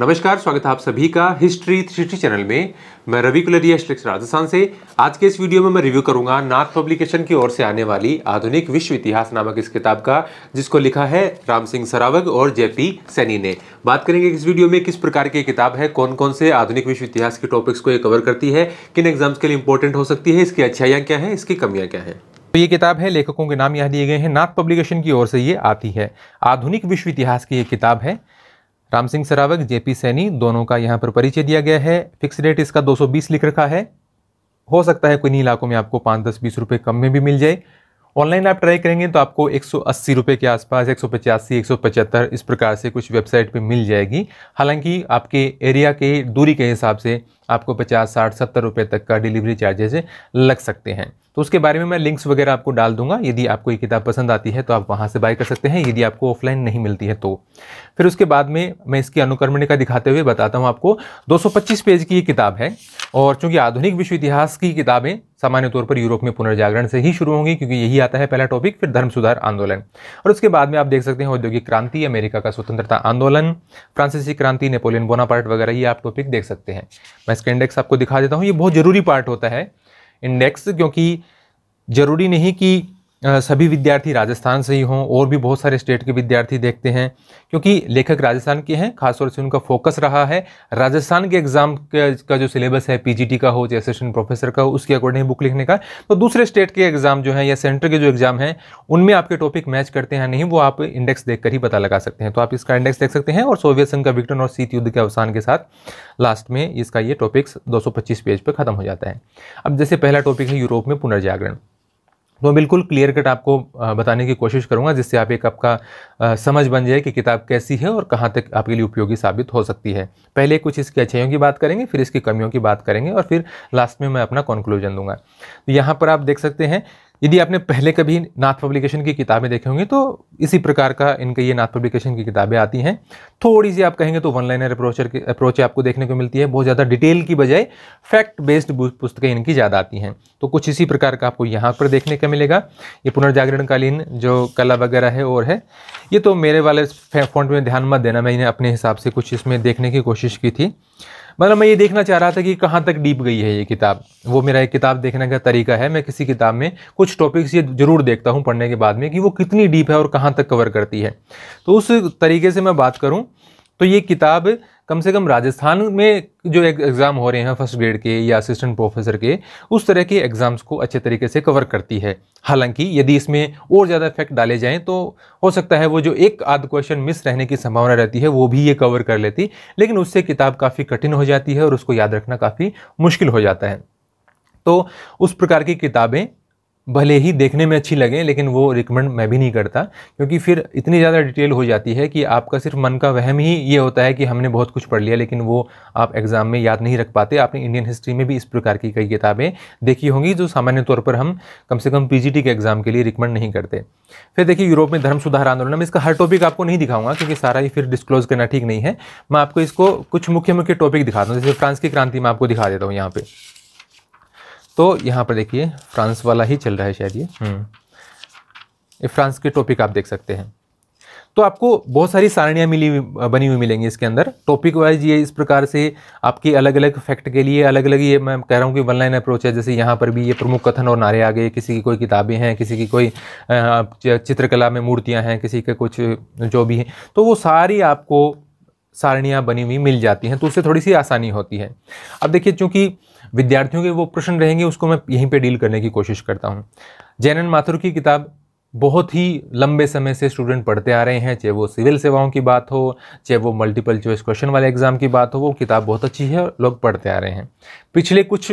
नमस्कार स्वागत है आप सभी का हिस्ट्री थ्री चैनल में मैं रवि कुलरिया एस्ट्रिक्स राजस्थान से आज के इस वीडियो में मैं रिव्यू करूंगा नाथ पब्लिकेशन की ओर से आने वाली आधुनिक विश्व इतिहास नामक इस किताब का जिसको लिखा है राम सिंह सरावग और जेपी सैनी ने बात करेंगे इस वीडियो में किस प्रकार की किताब है कौन कौन से आधुनिक विश्व इतिहास के टॉपिक्स को ये कवर करती है किन एग्जाम्स के लिए इंपॉर्टेंट हो सकती है इसकी अच्छाइयाँ क्या है इसकी कमियाँ क्या है तो ये किताब है लेखकों के नाम यहाँ दिए गए हैं नाथ पब्लिकेशन की ओर से ये आती है आधुनिक विश्व इतिहास की ये किताब है राम सिंह सरावक जेपी सैनी दोनों का यहाँ पर परिचय दिया गया है फिक्स रेट इसका 220 लिख रखा है हो सकता है कोई इलाकों में आपको पाँच दस बीस रुपये कम में भी मिल जाए ऑनलाइन आप ट्राई करेंगे तो आपको एक सौ के आसपास एक सौ इस प्रकार से कुछ वेबसाइट पर मिल जाएगी हालांकि आपके एरिया के दूरी के हिसाब से आपको पचास साठ सत्तर रुपये तक का डिलीवरी चार्जेज लग सकते हैं तो उसके बारे में मैं लिंक्स वगैरह आपको डाल दूंगा यदि आपको ये किताब पसंद आती है तो आप वहाँ से बाय कर सकते हैं यदि आपको ऑफलाइन नहीं मिलती है तो फिर उसके बाद में मैं इसकी अनुक्रमणिका दिखाते हुए बताता हूँ आपको 225 पेज की ये किताब है और चूंकि आधुनिक विश्व इतिहास की किताबें सामान्य तौर पर यूरोप में पुनर्जागरण से ही शुरू होंगी क्योंकि यही आता है पहला टॉपिक फिर धर्म सुधार आंदोलन और उसके बाद में आप देख सकते हैं औद्योगिक क्रांति अमेरिका का स्वतंत्रता आंदोलन फ्रांसीसी क्रांति नेपोलियन बोनापार्ट वगैरह ये आप टॉपिक देख सकते हैं मैं इसका इंडेक्स आपको दिखा देता हूँ ये बहुत ज़रूरी पार्ट होता है इंडेक्स क्योंकि ज़रूरी नहीं कि सभी विद्यार्थी राजस्थान से ही हों और भी बहुत सारे स्टेट के विद्यार्थी देखते हैं क्योंकि लेखक राजस्थान के हैं खासतौर से उनका फोकस रहा है राजस्थान के एग्ज़ाम का जो सिलेबस है पीजीटी का हो या असिस्टेंट प्रोफेसर का हो उसके अकॉर्डिंग बुक लिखने का तो दूसरे स्टेट के एग्ज़ाम जो हैं या सेंटर के जो एग्ज़ाम हैं उनमें आपके टॉपिक मैच करते हैं नहीं वो आप इंडेक्स देख ही पता लगा सकते हैं तो आप इसका इंडेक्स देख सकते हैं और सोवियत संघ का विक्टन और शीत युद्ध के अवसान के साथ लास्ट में इसका ये टॉपिक्स दो पेज पर खत्म हो जाता है अब जैसे पहला टॉपिक है यूरोप में पुनर्जागरण तो बिल्कुल क्लियर कट आपको बताने की कोशिश करूँगा जिससे आप एक आपका समझ बन जाए कि किताब कैसी है और कहाँ तक आपके लिए उपयोगी साबित हो सकती है पहले कुछ इसकी अच्छाइयों की बात करेंगे फिर इसकी कमियों की बात करेंगे और फिर लास्ट में मैं अपना कंक्लूजन दूंगा तो यहाँ पर आप देख सकते हैं यदि आपने पहले कभी नाथ पब्लिकेशन की किताबें देखी होंगी तो इसी प्रकार का इनके ये नाथ पब्लिकेशन की किताबें आती हैं थोड़ी सी आप कहेंगे तो वन लाइनर की अप्रोच आपको देखने को मिलती है बहुत ज़्यादा डिटेल की बजाय फैक्ट बेस्ड पुस्तकें इनकी ज़्यादा आती हैं तो कुछ इसी प्रकार का आपको यहाँ पर देखने का मिलेगा ये पुनर्जागरणकालीन जो कला वगैरह है और है ये तो मेरे वाले फॉन्ट में ध्यान मत देना मैंने अपने हिसाब से कुछ इसमें देखने की कोशिश की थी मतलब मैं ये देखना चाह रहा था कि कहाँ तक डीप गई है ये किताब वो मेरा एक किताब देखने का तरीका है मैं किसी किताब में कुछ टॉपिक्स ये ज़रूर देखता हूँ पढ़ने के बाद में कि वो कितनी डीप है और कहाँ तक कवर करती है तो उस तरीके से मैं बात करूँ तो ये किताब कम से कम राजस्थान में जो एग्ज़ाम हो रहे हैं फर्स्ट ग्रेड के या असिस्टेंट प्रोफेसर के उस तरह के एग्ज़ाम्स को अच्छे तरीके से कवर करती है हालांकि यदि इसमें और ज़्यादा इफेक्ट डाले जाएँ तो हो सकता है वो जो एक आध क्वेश्चन मिस रहने की संभावना रहती है वो भी ये कवर कर लेती लेकिन उससे किताब काफ़ी कठिन हो जाती है और उसको याद रखना काफ़ी मुश्किल हो जाता है तो उस प्रकार की किताबें भले ही देखने में अच्छी लगे लेकिन वो रिकमेंड मैं भी नहीं करता क्योंकि फिर इतनी ज़्यादा डिटेल हो जाती है कि आपका सिर्फ मन का वहम ही ये होता है कि हमने बहुत कुछ पढ़ लिया लेकिन वो आप एग्ज़ाम में याद नहीं रख पाते आपने इंडियन हिस्ट्री में भी इस प्रकार की कई किताबें देखी होंगी जो सामान्य तौर पर हम कम से कम पी के एग्ज़ाम के लिए रिकमेंड नहीं करते फिर देखिए यूरोप में धर्म सुधार आंदोलन में इसका हर टॉपिक आपको नहीं दिखाऊंगा क्योंकि सारा ही फिर डिस्क्लोज करना ठीक नहीं है मैं आपको इसको कुछ मुख्य मुख्य टॉपिक दिखाता हूँ जैसे फ्रांस की क्रांति में आपको दिखा देता हूँ यहाँ पर तो यहाँ पर देखिए फ्रांस वाला ही चल रहा है शायद हम्म। ये फ्रांस के टॉपिक आप देख सकते हैं तो आपको बहुत सारी सारणियाँ मिली बनी हुई मिलेंगी इसके अंदर टॉपिक वाइज ये इस प्रकार से आपके अलग अलग फैक्ट के लिए अलग अलग ये मैं कह रहा हूँ कि वन लाइन अप्रोच है जैसे यहाँ पर भी ये प्रमुख कथन और नारे आ गए किसी की कोई किताबें हैं किसी की कोई चित्रकला में मूर्तियाँ हैं किसी के कुछ जो भी हैं तो वो सारी आपको सारणियाँ बनी हुई मिल जाती हैं तो उससे थोड़ी सी आसानी होती है अब देखिए चूँकि विद्यार्थियों के वो प्रश्न रहेंगे उसको मैं यहीं पर डील करने की कोशिश करता हूँ जैनन माथुर की किताब बहुत ही लंबे समय से स्टूडेंट पढ़ते आ रहे हैं चाहे वो सिविल सेवाओं की बात हो चाहे वो मल्टीपल चॉइस क्वेश्चन वाले एग्ज़ाम की बात हो वो किताब बहुत अच्छी है लोग पढ़ते आ रहे हैं पिछले कुछ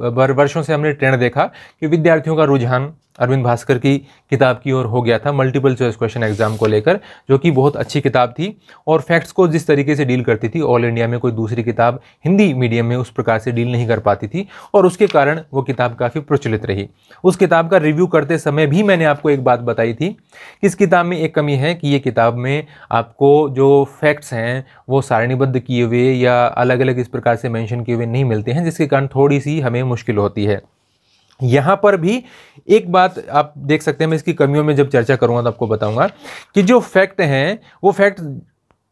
वर्षों से हमने ट्रेंड देखा कि विद्यार्थियों का रुझान अरविंद भास्कर की किताब की ओर हो गया था मल्टीपल चॉइस क्वेश्चन एग्जाम को लेकर जो कि बहुत अच्छी किताब थी और फैक्ट्स को जिस तरीके से डील करती थी ऑल इंडिया में कोई दूसरी किताब हिंदी मीडियम में उस प्रकार से डील नहीं कर पाती थी और उसके कारण वो किताब काफ़ी प्रचलित रही उस किताब का रिव्यू करते समय भी मैंने आपको एक बात बताई थी कि इस किताब में एक कमी है कि ये किताब में आपको जो फैक्ट्स हैं वो सारणीबद्ध किए हुए या अलग अलग इस प्रकार से मैंशन किए हुए नहीं मिलते हैं जिसके कारण थोड़ी सी हमें मुश्किल होती है यहाँ पर भी एक बात आप देख सकते हैं मैं इसकी कमियों में जब चर्चा करूँगा तो आपको बताऊँगा कि जो फैक्ट हैं वो फैक्ट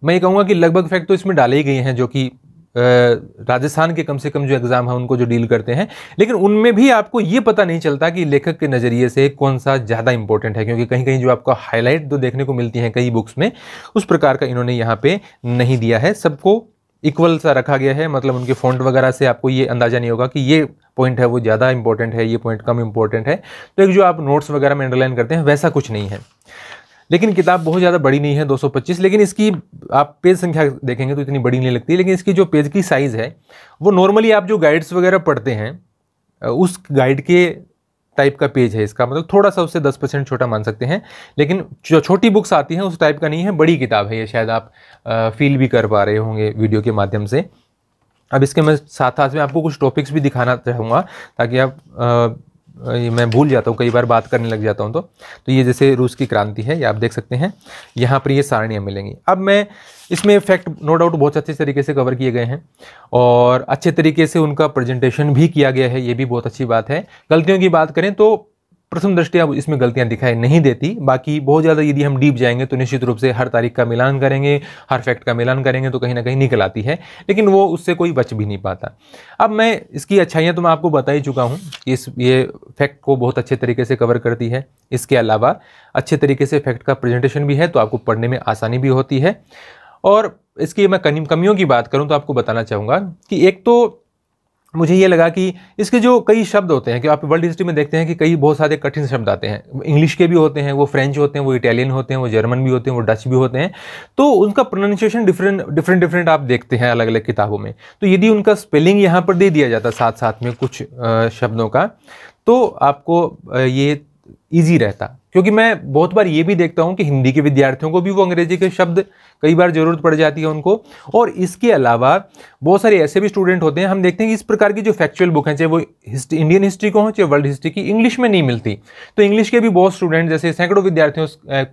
मैं ये कहूँगा कि लगभग फैक्ट तो इसमें डाले ही गए हैं जो कि राजस्थान के कम से कम जो एग्ज़ाम है उनको जो डील करते हैं लेकिन उनमें भी आपको ये पता नहीं चलता कि लेखक के नज़रिए से कौन सा ज़्यादा इंपॉर्टेंट है क्योंकि कहीं कहीं जो आपको हाईलाइट जो देखने को मिलती है कई बुक्स में उस प्रकार का इन्होंने यहाँ पे नहीं दिया है सबको इक्वल सा रखा गया है मतलब उनके फॉन्ट वगैरह से आपको ये अंदाज़ा नहीं होगा कि ये पॉइंट है वो ज़्यादा इंपॉर्टेंट है ये पॉइंट कम इंपॉर्टेंट है तो एक जो आप नोट्स वगैरह में अंडरलाइन करते हैं वैसा कुछ नहीं है लेकिन किताब बहुत ज़्यादा बड़ी नहीं है 225 लेकिन इसकी आप पेज संख्या देखेंगे तो इतनी बड़ी नहीं लगती लेकिन इसकी जो पेज की साइज़ है वो नॉर्मली आप जो गाइड्स वगैरह पढ़ते हैं उस गाइड के टाइप का पेज है इसका मतलब थोड़ा सा उससे दस परसेंट छोटा मान सकते हैं लेकिन जो छोटी बुक्स आती हैं उस टाइप का नहीं है बड़ी किताब है ये शायद आप आ, फील भी कर पा रहे होंगे वीडियो के माध्यम से अब इसके मैं साथ साथ में आपको कुछ टॉपिक्स भी दिखाना चाहूँगा ताकि आप आ, मैं भूल जाता हूँ कई बार बात करने लग जाता हूँ तो तो ये जैसे रूस की क्रांति है ये आप देख सकते हैं यहाँ पर ये सारणियाँ मिलेंगी अब मैं इसमें फैक्ट नो डाउट बहुत अच्छे तरीके से कवर किए गए हैं और अच्छे तरीके से उनका प्रजेंटेशन भी किया गया है ये भी बहुत अच्छी बात है गलतियों की बात करें तो प्रथम दृष्टिया इसमें गलतियां दिखाई नहीं देती बाकी बहुत ज़्यादा यदि हम डीप जाएंगे तो निश्चित रूप से हर तारीख का मिलान करेंगे हर फैक्ट का मिलान करेंगे तो कहीं ना कहीं निकल आती है लेकिन वो उससे कोई बच भी नहीं पाता अब मैं इसकी अच्छाइयाँ तो मैं आपको बता ही चुका हूँ इस ये फैक्ट को बहुत अच्छे तरीके से कवर करती है इसके अलावा अच्छे तरीके से फैक्ट का प्रेजेंटेशन भी है तो आपको पढ़ने में आसानी भी होती है और इसकी मैं कमियों की बात करूँ तो आपको बताना चाहूँगा कि एक तो मुझे ये लगा कि इसके जो कई शब्द होते हैं कि आप वर्ल्ड हिस्ट्री में देखते हैं कि कई बहुत सारे कठिन शब्द आते हैं इंग्लिश के भी होते हैं वो फ्रेंच होते हैं वो इटालियन होते हैं वो जर्मन भी होते हैं वो डच भी होते हैं तो उनका प्रोनाउंसिएशन डिफरेंट डिफरेंट डिफरेंट आप देखते हैं अलग अलग किताबों में तो यदि उनका स्पेलिंग यहाँ पर दे दिया जाता साथ साथ में कुछ शब्दों का तो आपको ये ईजी रहता क्योंकि मैं बहुत बार ये भी देखता हूँ कि हिंदी के विद्यार्थियों को भी वो अंग्रेजी के शब्द कई बार ज़रूरत पड़ जाती है उनको और इसके अलावा बहुत सारे ऐसे भी स्टूडेंट होते हैं हम देखते हैं कि इस प्रकार की जो फैक्चुअल बुक हैं चाहे वो हिस्ट्री इंडियन हिस्ट्री को हो चाहे वर्ल्ड हिस्ट्री की इंग्लिश में नहीं मिलती तो इंग्लिश के भी बहुत स्टूडेंट जैसे सैकड़ों विद्यार्थियों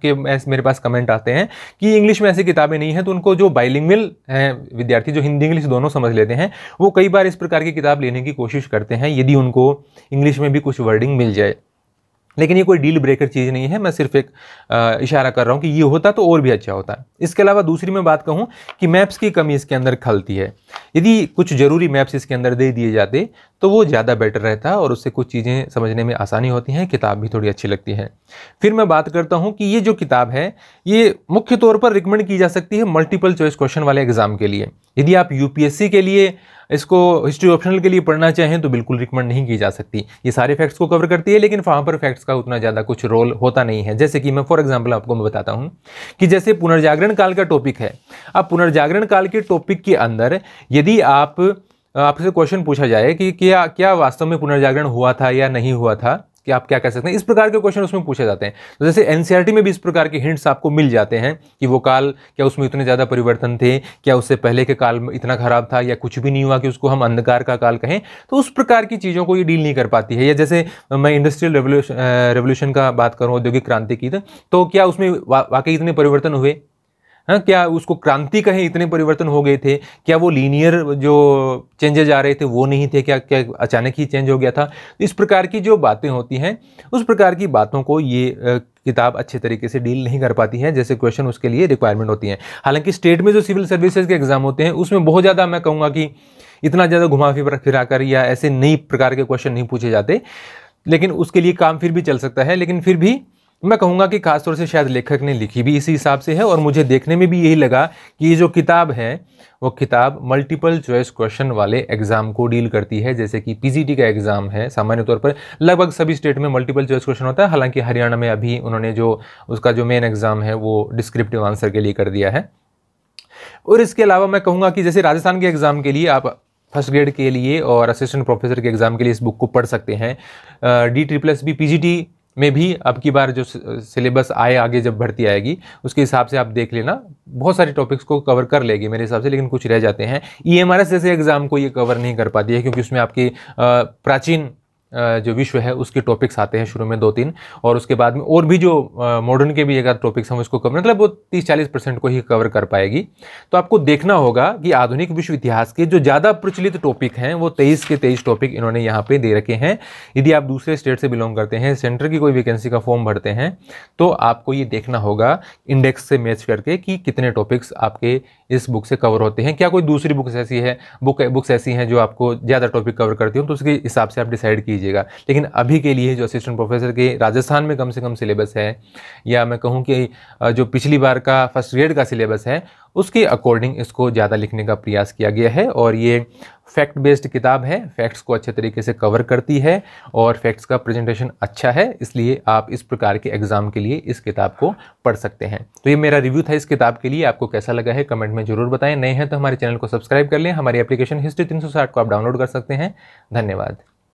के मेरे पास कमेंट आते हैं कि इंग्लिश में ऐसी किताबें नहीं हैं तो उनको जो बाइलिंग हैं विद्यार्थी जो हिंदी इंग्लिश दोनों समझ लेते हैं वो कई बार इस प्रकार की किताब लेने की कोशिश करते हैं यदि उनको इंग्लिश में भी कुछ वर्डिंग मिल जाए लेकिन ये कोई डील ब्रेकर चीज़ नहीं है मैं सिर्फ एक इशारा कर रहा हूँ कि ये होता तो और भी अच्छा होता है इसके अलावा दूसरी मैं बात कहूँ कि मैप्स की कमी इसके अंदर खलती है यदि कुछ ज़रूरी मैप्स इसके अंदर दे दिए जाते तो वो ज़्यादा बेटर रहता और उससे कुछ चीज़ें समझने में आसानी होती हैं किताब भी थोड़ी अच्छी लगती है फिर मैं बात करता हूँ कि ये जो किताब है ये मुख्य तौर पर रिकमेंड की जा सकती है मल्टीपल चॉइस क्वेश्चन वाले एग्ज़ाम के लिए यदि आप यूपीएससी के लिए इसको हिस्ट्री ऑप्शनल के लिए पढ़ना चाहें तो बिल्कुल रिकमेंड नहीं की जा सकती ये सारे फैक्ट्स को कवर करती है लेकिन वहाँ पर फैक्ट्स का उतना ज़्यादा कुछ रोल होता नहीं है जैसे कि मैं फॉर एग्जाम्पल आपको मैं बताता हूँ कि जैसे पुनर्जागरण पुनर्जागरण काल का टॉपिक है अब पुनर्जागरण काल के टॉपिक के अंदर यदि आप आपसे क्वेश्चन पूछा जाए कि क्या क्या वास्तव में पुनर्जागरण हुआ था या नहीं हुआ था कि आप क्या कह सकते हैं इस प्रकार के क्वेश्चन उसमें पूछे जाते हैं तो जैसे एनसीईआरटी e में भी इस प्रकार के हिंट्स आपको मिल जाते हैं कि वो काल क्या उसमें इतने ज़्यादा परिवर्तन थे क्या उससे पहले के काल में इतना खराब था या कुछ भी नहीं हुआ कि उसको हम अंधकार का काल कहें तो उस प्रकार की चीज़ों को ये डील नहीं कर पाती है या जैसे मैं इंडस्ट्रियल रेवोल्यूशन का बात करूँ औद्योगिक क्रांति की तो क्या उसमें वाकई इतने परिवर्तन हुए हाँ क्या उसको क्रांति कहें इतने परिवर्तन हो गए थे क्या वो लीनियर जो चेंजेज आ रहे थे वो नहीं थे क्या क्या अचानक ही चेंज हो गया था तो इस प्रकार की जो बातें होती हैं उस प्रकार की बातों को ये किताब अच्छे तरीके से डील नहीं कर पाती है जैसे क्वेश्चन उसके लिए रिक्वायरमेंट होती है हालांकि स्टेट में जो सिविल सर्विसेज के एग्ज़ाम होते हैं उसमें बहुत ज़्यादा मैं कहूँगा कि इतना ज़्यादा घुमा फिर फिरा कर या ऐसे नई प्रकार के क्वेश्चन नहीं पूछे जाते लेकिन उसके लिए काम फिर भी चल सकता है लेकिन फिर भी मैं कहूँगा कि खासतौर से शायद लेखक ने लिखी भी इसी हिसाब से है और मुझे देखने में भी यही लगा कि ये जो किताब है वो किताब मल्टीपल चॉइस क्वेश्चन वाले एग्ज़ाम को डील करती है जैसे कि पीजीटी का एग्ज़ाम है सामान्य तौर पर लगभग सभी स्टेट में मल्टीपल चॉइस क्वेश्चन होता है हालांकि हरियाणा में अभी उन्होंने जो उसका जो मेन एग्ज़ाम है वो डिस्क्रिप्टिव आंसर के लिए कर दिया है और इसके अलावा मैं कहूँगा कि जैसे राजस्थान के एग्ज़ाम के लिए आप फर्स्ट ग्रेड के लिए और असिस्टेंट प्रोफेसर के एग्ज़ाम के लिए इस बुक को पढ़ सकते हैं डी प्लस बी पी में भी अब की बार जो सिलेबस आए आगे जब भर्ती आएगी उसके हिसाब से आप देख लेना बहुत सारे टॉपिक्स को कवर कर लेगी मेरे हिसाब से लेकिन कुछ रह जाते हैं ई e जैसे एग्ज़ाम को ये कवर नहीं कर पाती है क्योंकि उसमें आपकी प्राचीन जो विश्व है उसके टॉपिक्स आते हैं शुरू में दो तीन और उसके बाद में और भी जो मॉडर्न के भी अगर टॉपिक्स हम उसको कवर मतलब वो तीस चालीस परसेंट को ही कवर कर पाएगी तो आपको देखना होगा कि आधुनिक विश्व इतिहास के जो ज़्यादा प्रचलित टॉपिक हैं वो तेईस के तेईस टॉपिक इन्होंने यहाँ पर दे रखे हैं यदि आप दूसरे स्टेट से बिलोंग करते हैं सेंटर की कोई वैकेंसी का फॉर्म भरते हैं तो आपको ये देखना होगा इंडेक्स से मैच करके कि कितने टॉपिक्स आपके इस बुक से कवर होते हैं क्या कोई दूसरी बुक्स ऐसी है बुक बुक्स ऐसी हैं जो आपको ज़्यादा टॉपिक कवर करती हूँ तो उसके हिसाब से आप डिसाइड कीजिए लीजिएगा लेकिन अभी के लिए जो असिस्टेंट प्रोफेसर के राजस्थान में कम से कम सिलेबस है या मैं कहूँ कि जो पिछली बार का फर्स्ट ग्रेड का सिलेबस है उसके अकॉर्डिंग इसको ज़्यादा लिखने का प्रयास किया गया है और ये फैक्ट बेस्ड किताब है फैक्ट्स को अच्छे तरीके से कवर करती है और फैक्ट्स का प्रेजेंटेशन अच्छा है इसलिए आप इस प्रकार के एग्ज़ाम के लिए इस किताब को पढ़ सकते हैं तो ये मेरा रिव्यू था इस किताब के लिए आपको कैसा लगा है कमेंट में ज़रूर बताएं नए हैं तो हमारे चैनल को सब्सक्राइब कर लें हमारी एप्लीकेशन हिस्ट्री तीन को आप डाउनलोड कर सकते हैं धन्यवाद